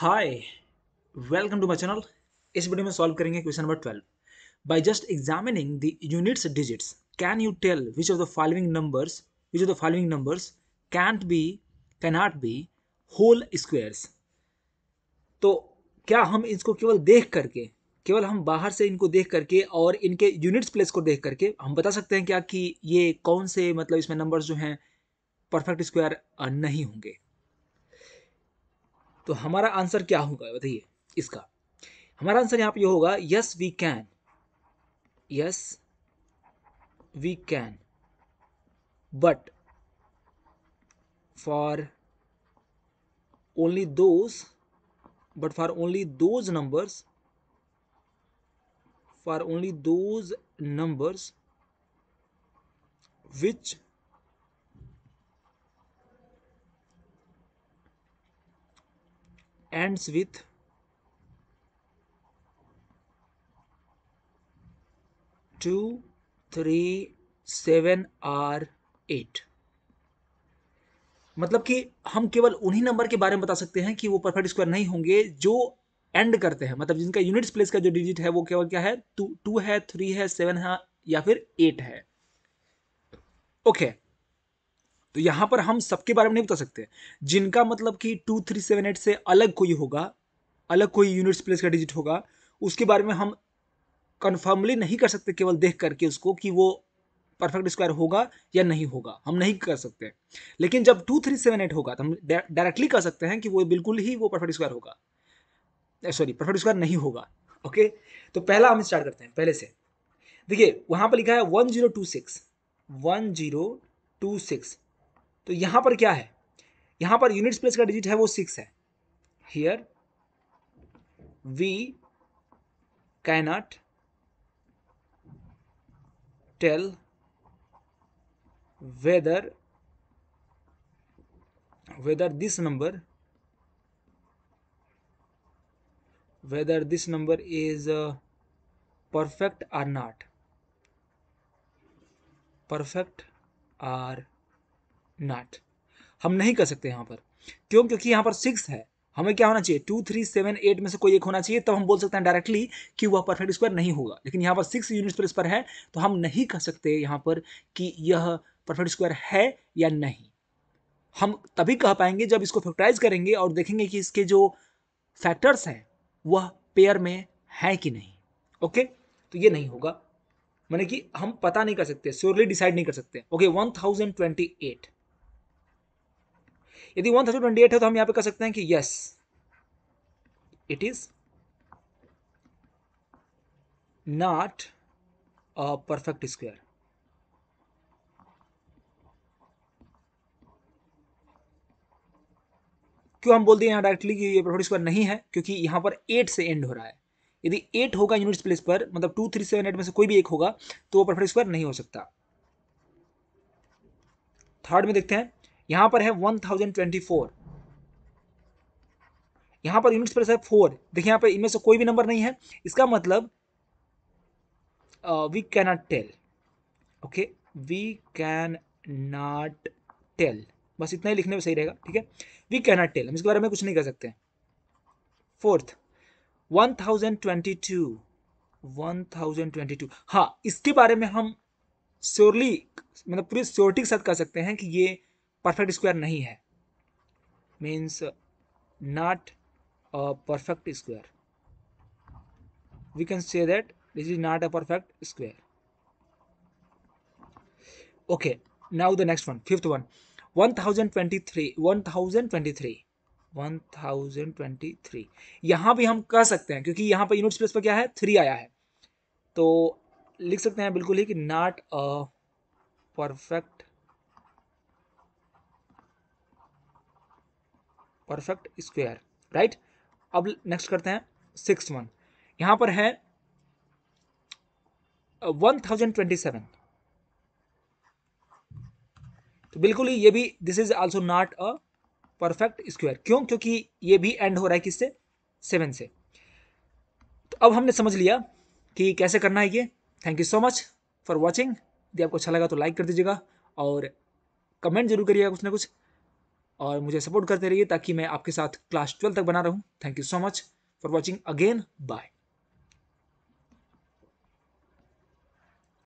Hi welcome to my channel इस video में solve करेंगे question number 12 by just examining the units digits can you tell which of the following numbers which of the following numbers can't be can not be whole squares तो क्या हम इसको केवल देख करके केवल हम बाहर से इनको देख करके और इनके यूनिट्स प्लेस को देख करके हम बता सकते हैं क्या कि ये कौन से मतलब इसमें नंबर्स जो हैं परफेक्ट स्क्वायर नहीं होंगे तो हमारा आंसर क्या होगा बताइए इसका हमारा आंसर यहां पे यह होगा yes we can yes we can but for only those but for only those numbers for only those numbers which ends with two three seven or eight मतलब कि हम केवल उन्हीं नंबर के बारे में बता सकते हैं कि वो परफेक्ट स्क्वायर नहीं होंगे जो एंड करते हैं मतलब जिनका यूनिट्स प्लेस का जो डिजिट है वो केवल क्या है टू टू है थ्री है सेवन है या फिर एट है ओके okay. तो यहां पर हम सबके बारे में नहीं बता सकते जिनका मतलब कि टू थ्री सेवन एट से अलग कोई होगा अलग कोई यूनिट्स प्लेस का डिजिट होगा उसके बारे में हम कन्फर्मली नहीं कर सकते केवल देख करके उसको कि वो परफेक्ट स्क्वायर होगा या नहीं होगा हम नहीं कर सकते लेकिन जब टू थ्री सेवन एट होगा तो हम डायरेक्टली कह सकते हैं कि वो बिल्कुल ही वो परफेक्ट स्क्वायर होगा सॉरी परफेक्ट स्क्वायर नहीं होगा ओके तो पहला हम स्टार्ट करते हैं पहले से देखिए वहां पर लिखा है one zero two six one zero two six तो यहां पर क्या है यहां पर यूनिट स्पेस का डिजिट है वो सिक्स है here we cannot tell whether whether this number whether this number is perfect or not perfect or not हम नहीं कर सकते यहाँ पर क्यों क्योंकि यहाँ पर सिक्स है हमें क्या होना चाहिए टू थ्री सेवन एट में से कोई एक होना चाहिए तब तो हम बोल सकते हैं डायरेक्टली कि वह परफेक्ट स्क्वायर नहीं होगा लेकिन यहाँ पर सिक्स यूनिट्स पर इस पर है तो हम नहीं कह सकते यहाँ पर कि यह परफेक्ट स्क्वायर है या नहीं हम तभी कह पाएंगे जब इसको फैक्टराइज करेंगे और देखेंगे कि इसके जो फैक्टर्स हैं वह पेयर में है कि नहीं ओके तो ये नहीं होगा मैंने कि हम पता नहीं कर सकते श्योरली डिसाइड नहीं कर सकते okay one thousand twenty eight यदि वन थाउजेंड ट्वेंटी एट है तो हम यहाँ पे कह सकते हैं कि yes it is not a perfect square क्यों हम बोलते हैं यहाँ डायरेक्टली कि ये परफेक्ट स्क्वायर नहीं है क्योंकि यहाँ पर एट से एंड हो रहा है यदि एट होगा यूनिट्स प्लेस पर मतलब टू थ्री सेवन एट में से कोई भी एक होगा तो वो परफेक्ट स्क्वायर नहीं हो सकता थर्ड में देखते हैं यहां पर है वन थाउजेंड ट्वेंटी फोर यहां पर यूनिट्स प्रेस है फोर देखिए यहां पर इनमें से कोई भी नंबर नहीं है इसका मतलब we can not tell okay we can not tell बस इतना ही लिखने में सही रहेगा ठीक है वी कैन नॉट टेल हम इसके बारे में कुछ नहीं कर सकते fourth one thousand twenty two one thousand twenty two हाँ इसके बारे में हम श्योरली मतलब पूरी श्योरिटी के साथ कह सकते हैं कि ये परफेक्ट स्क्वायर नहीं है means not a perfect square we can say that this is not a perfect square okay now the next one fifth one one thousand twenty three one thousand twenty three one thousand twenty three यहाँ भी हम कह सकते हैं क्योंकि यहाँ per unit space पर क्या है थ्री आया है तो लिख सकते हैं बिल्कुल ही कि not a perfect perfect square right अब नेक्स्ट करते हैं सिक्स वन यहाँ पर है वन थाउजेंड ट्वेंटी सेवन तो बिल्कुल ही ये भी this is also not a perfect square क्यों क्योंकि ये भी एंड हो रहा है किससे सेवन से तो अब हमने समझ लिया कि कैसे करना है ये thank you so much for watching यदि आपको अच्छा लगा तो लाइक कर दीजिएगा और कमेंट जरूर करिएगा कुछ ना कुछ और मुझे सपोर्ट करते रहिए ताकि मैं आपके साथ क्लास ट्वेल्व तक बना रहूँ thank you so much for watching again bye